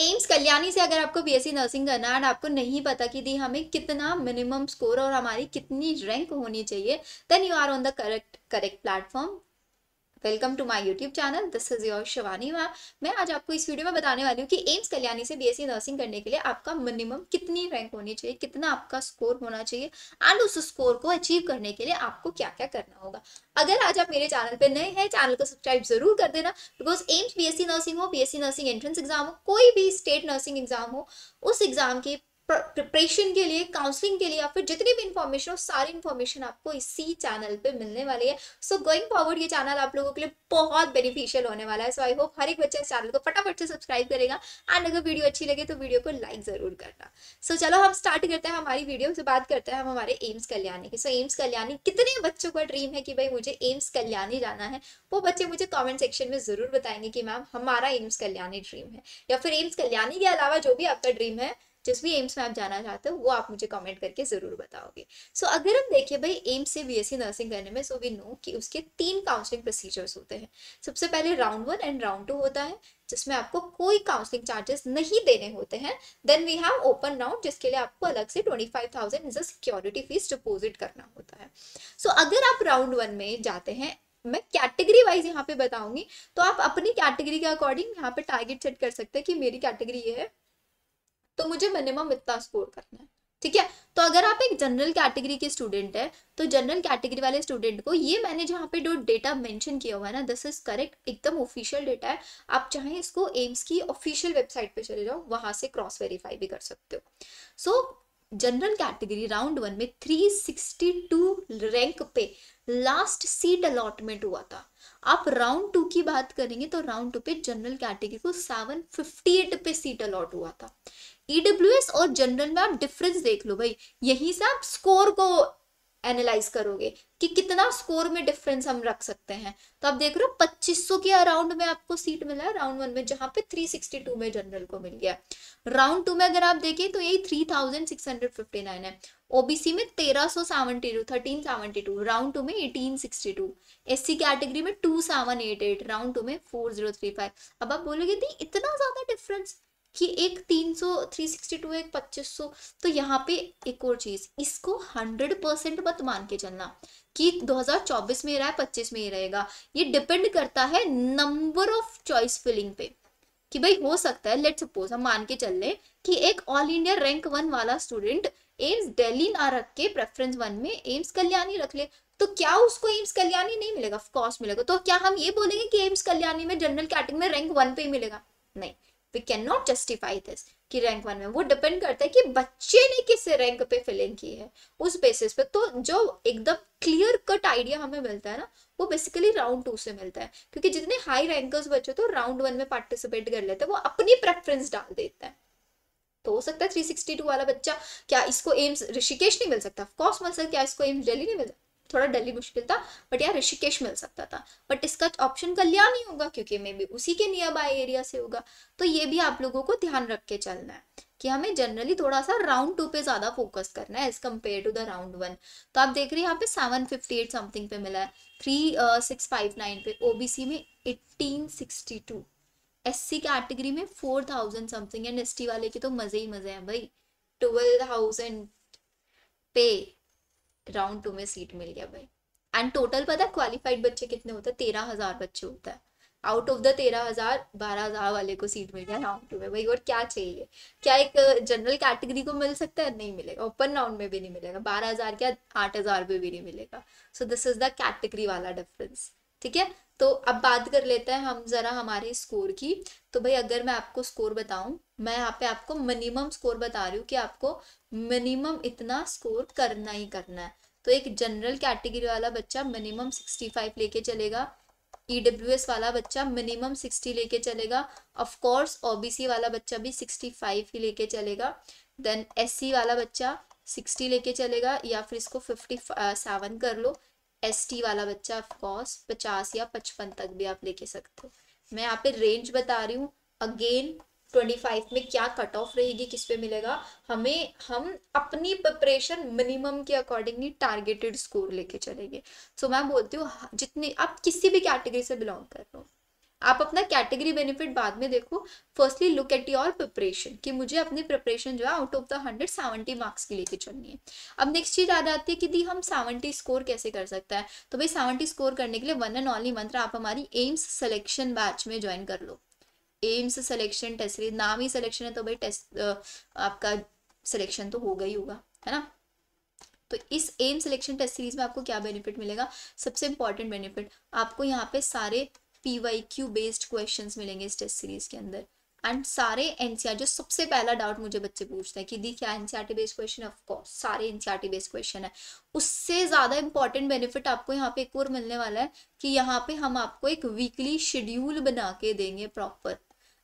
AIIMS Kalyani से अगर आपको बीएससी नर्सिंग करना है आपको नहीं पता कि दी हमें कितना मिनिमम स्कोर और हमारी कितनी रैंक होनी चाहिए then you are on the correct correct platform welcome to my YouTube channel this is your Shivani ma'am मैं आज आपको इस वीडियो में बताने वाली हूँ कि एम्स कल्याणी से बीएससी नर्सिंग करने के लिए आपका मिनिमम कितनी रैंक होनी चाहिए कितना आपका स्कोर होना चाहिए एंड उस स्कोर को अचीव करने के लिए आपको क्या क्या करना होगा अगर आज आप मेरे चैनल पर नए हैं चैनल को सब्सक्राइब जरूर कर देना बिकॉज एम्स बी नर्सिंग हो बी नर्सिंग एंट्रेंस एग्जाम हो कोई भी स्टेट नर्सिंग एग्जाम हो उस एग्जाम की प्रिपरेशन के लिए काउंसलिंग के लिए या फिर जितनी भी इन्फॉर्मेशन हो सारी इन्फॉर्मेशन आपको इसी चैनल पे मिलने वाली है सो गोइंग फॉरवर्ड ये चैनल आप लोगों के लिए बहुत बेनिफिशियल होने वाला है सो आई होप हर एक बच्चा इस चैनल को फटाफट से सब्सक्राइब करेगा एंड अगर वीडियो अच्छी लगे तो वीडियो को लाइक ज़रूर करना सो so, चलो हम स्टार्ट करते हैं हमारी वीडियो से बात करते हैं हम हमारे एम्स कल्याणी की सो एम्स कल्याणी कितने बच्चों का ड्रीम है कि भाई मुझे एम्स कल्याणी जाना है वो बच्चे मुझे कॉमेंट सेक्शन में ज़रूर बताएंगे कि मैम हमारा एम्स कल्याणी ड्रीम है या फिर एम्स कल्याणी के अलावा जो भी आपका ड्रीम है जिस भी एम्स में आप जाना चाहते हो वो आप मुझे कमेंट करके ज़रूर बताओगे सो so, अगर हम देखिए भाई एम्स से सी नर्सिंग करने में सो वी नो कि उसके तीन काउंसलिंग प्रोसीजर्स होते हैं सबसे पहले round one and round two होता है जिसमें आपको कोई काउंसलिंग चार्जेस नहीं देने होते हैं then we have open round जिसके लिए आपको अलग से twenty five thousand is a security fees deposit करना होता है सो so, अगर आप राउंड वन में जाते हैं मैं कैटेगरी वाइज यहाँ पे बताऊंगी तो आप अपनी कैटेगरी के अकॉर्डिंग यहाँ पे टारगेट सेट कर सकते हैं कि मेरी कैटेगरी ये है तो मुझे मिनिमम इतना स्कोर करना है ठीक है तो अगर आप एक जनरल कैटेगरी के स्टूडेंट है तो जनरल कैटेगरी वाले स्टूडेंट को ये मैंने जहाँ पे जो डेटा मेंशन किया हुआ है ना दिस इज करेक्ट एकदम ऑफिशियल डेटा है आप चाहे इसको एम्स की ऑफिशियल वेबसाइट पे चले जाओ वहां से क्रॉस वेरीफाई भी कर सकते हो so so, general category round one में 362 रैंक पे लास्ट सीट अलॉटमेंट हुआ था आप राउंड टू की बात करेंगे तो राउंड टू पे जनरल कैटेगरी को 758 पे सीट अलॉट हुआ था ईडब्ल्यू e और जनरल में आप डिफरेंस देख लो भाई यहीं से आप स्कोर को एनालाइज करोगे कि कितना स्कोर में डिफरेंस हम रख सकते हैं तो आप देख रहे हो पच्चीस सौ के अराउंड में आपको सीट मिला है राउंड वन में जहां पे थ्री सिक्सटी टू में जनरल को मिल गया राउंड टू में अगर आप देखें तो यही three thousand six hundred fifty nine है ओबीसी में तेरह सौ seventy two thirteen seventy two round two में eighteen sixty two S C category में two seven eight eight round two में फोर जीरो थ्री फाइव अब आप बोलोगे इतना ज्यादा डिफरेंस कि एक सिक्सटी टू एक सौ तो यहाँ पे एक और चीज़ इसको हंड्रेड परसेंट मत मान के चलना कि 2024 में रहा है पच्चीस में ही रहेगा ये डिपेंड करता है नंबर ऑफ चॉइस फिलिंग पे कि भाई हो सकता है लेट सपोज हम मान के चल ले कि एक ऑल इंडिया रैंक वन वाला स्टूडेंट एम्स दिल्ली ना रख के प्रेफरेंस वन में एम्स कल्याणी रख ले तो क्या उसको एम्स कल्याणी नहीं मिलेगा कोर्स मिलेगा तो क्या हम ये बोलेंगे कि एम्स कल्याणी में जनरल कैटेगरी में रैंक वन पे ही मिलेगा नहीं we can not justify this कि रैंक वन में वो डिपेंड करता है कि बच्चे ने किस रैंक पे फिलिंग की है उस बेसिस पे तो जो एकदम क्लियर कट आइडिया हमें मिलता है ना वो बेसिकली राउंड टू से मिलता है क्योंकि जितने हाई रैंकर्स बच्चे तो राउंड वन में पार्टिसिपेट कर लेते हैं वो अपनी प्रेफरेंस डाल देते हैं तो हो सकता है थ्री वाला बच्चा क्या इसको एम्स ऋषिकेश नहीं मिल सकता ऑफकोर्स मिल सकता क्या इसको एम्स डेली नहीं मिल सकता थोड़ा दिल्ली मुश्किल था बट यार ऋषिकेश मिल सकता था बट इसका ऑप्शन कल्याण ही होगा क्योंकि मे बी उसी के नियर बाय एरिया से होगा तो ये भी आप लोगों को ध्यान रख के चलना है कि हमें जनरली थोड़ा सा राउंड टू पे ज्यादा फोकस करना है as compare to the round one तो आप देख रहे हैं यहाँ पे सेवन फिफ्टी एट समथिंग पे मिला है थ्री सिक्स फाइव नाइन पे ओबीसी में eighteen sixty two S C category में four thousand something and S T वाले के तो मजे ही मजे हैं भाई ट्वेल्व थाउजेंड पे राउंड टू में सीट मिल गया भाई एंड टोटल पता क्वालिफाइड बच्चे कितने होते हैं तेरह हजार बच्चे होता है आउट ऑफ द तेरह हजार बारह हजार वाले को सीट मिल गया राउंड टू में भाई और क्या चाहिए क्या एक जनरल uh, कैटेगरी को मिल सकता है नहीं मिलेगा ओपन राउंड में भी नहीं मिलेगा बारह हजार क्या आठ हजार में भी नहीं मिलेगा so this is the category वाला डिफरेंस ठीक है तो अब बात कर लेते हैं हम जरा हमारे स्कोर की तो भाई अगर मैं आपको स्कोर बताऊं मैं यहाँ पे आपको मिनिमम स्कोर बता रही हूँ कि आपको मिनिमम इतना स्कोर करना ही करना है तो एक जनरल कैटेगरी वाला बच्चा मिनिमम सिक्सटी फाइव लेके चलेगा ई e वाला बच्चा मिनिमम सिक्सटी लेके चलेगा ऑफ कोर्स ओबीसी वाला बच्चा भी सिक्सटी फाइव ही लेके चलेगा देन सी वाला बच्चा सिक्सटी लेके चलेगा या फिर इसको फिफ्टी सेवन uh, कर लो टी वाला बच्चा ऑफकोर्स पचास या पचपन तक भी आप लेके सकते हो मैं यहाँ पे रेंज बता रही हूँ अगेन ट्वेंटी फाइव में क्या कट ऑफ रहेगी किस पे मिलेगा हमें हम अपनी प्रिपरेशन मिनिमम के अकॉर्डिंगली टारगेटेड स्कोर लेके चलेंगे सो so, मैं बोलती हूँ हाँ, जितने आप किसी भी कैटेगरी से बिलोंग कर रहे हो आप अपना कैटेगरी बेनिफिट बाद में देखो firstly look at your preparation कि मुझे अपनी प्रिपरेशन जो है out of the hundred seventy marks की लेके चलनी है अब नेक्स्ट चीज याद आती है कि दी हम सेवेंटी स्कोर कैसे कर सकता है तो भाई सेवेंटी स्कोर करने के लिए वन एंड ऑनली मंत्र आप हमारी एम्स सिलेक्शन बैच में ज्वाइन कर लो एम्स सिलेक्शन टेस्ट सीरीज नाम ही सिलेक्शन है तो भाई टेस्ट आपका सिलेक्शन तो होगा ही होगा है ना तो इस एम सिलेक्शन टेस्ट सीरीज में आपको क्या बेनिफिट मिलेगा सबसे इंपॉर्टेंट बेनिफिट आपको यहाँ पे सारे पी बेस्ड क्वेश्चन मिलेंगे इस टेस्ट सीरीज के अंदर एंड सारे एनसीआर e जो सबसे पहला डाउट मुझे बच्चे पूछते हैं कि दी क्या एनसीआरटी बेस्ड क्वेश्चन है ऑफकोर्स सारे एनसीआरटी बेस्ड क्वेश्चन है उससे ज़्यादा इंपॉर्टेंट बेनिफिट आपको यहाँ पे एक और मिलने वाला है कि यहाँ पे हम आपको एक वीकली शेड्यूल बना के देंगे प्रॉपर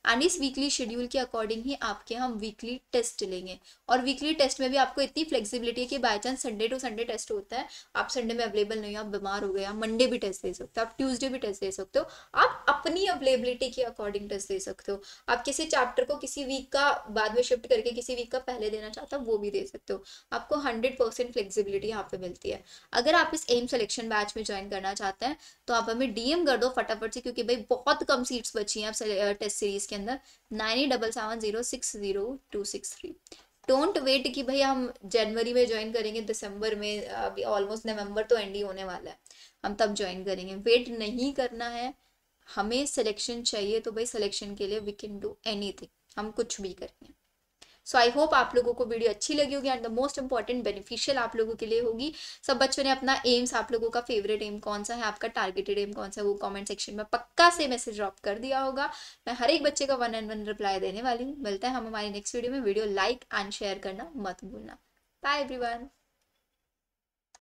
एंड इस वीकली शेड्यूल के अकॉर्डिंग ही आपके हम वीकली टेस्ट लेंगे और वीकली टेस्ट में भी आपको इतनी फ्लेक्सिबिलिटी है कि by chance Sunday to Sunday test होता है आप संडे में अवेलेबल नहीं हो आप बीमार हो गए आप मंडे भी टेस्ट दे सकते हो आप ट्यूजडे भी टेस्ट दे सकते हो आप अपनी अवेलेबिलिटी के अकॉर्डिंग टेस्ट दे सकते हो आप किसी चैप्टर को किसी वीक का बाद में शिफ्ट करके किसी वीक का पहले देना चाहता हो वो भी दे सकते हो आपको हंड्रेड परसेंट फ्लेक्सिबिलिटी यहाँ पे मिलती है अगर आप इस एम सिलेक्शन बैच में ज्वाइन करना चाहते हैं तो आप हमें डीएम कर दो फटाफट से क्योंकि भाई बहुत कम सीट्स बची हैं टेस्ट सीरीज के अंदर nine eight double seven zero six zero two six three don't wait कि भाई हम जनवरी में ज्वाइन करेंगे दिसंबर में अभी ऑलमोस्ट नवंबर तो एंड ही होने वाला है हम तब ज्वाइन करेंगे वेट नहीं करना है हमें सिलेक्शन चाहिए तो भाई सिलेक्शन के लिए वी कैन डू एनीथिंग हम कुछ भी करेंगे सो आई होप आप लोगों को वीडियो अच्छी लगी होगी and the most important beneficial आप लोगों के लिए होगी सब बच्चों ने अपना एम्स आप लोगों का फेवरेट एम कौन सा है आपका टारगेटेड एम कौन सा है वो कमेंट सेक्शन में पक्का से मैसेज ड्रॉप कर दिया होगा मैं हर एक बच्चे का वन एंड वन रिप्लाई देने वाली हूँ मिलता है हम हमारे नेक्स्ट वीडियो में वीडियो लाइक एंड शेयर करना मत भूलना बाय एवरी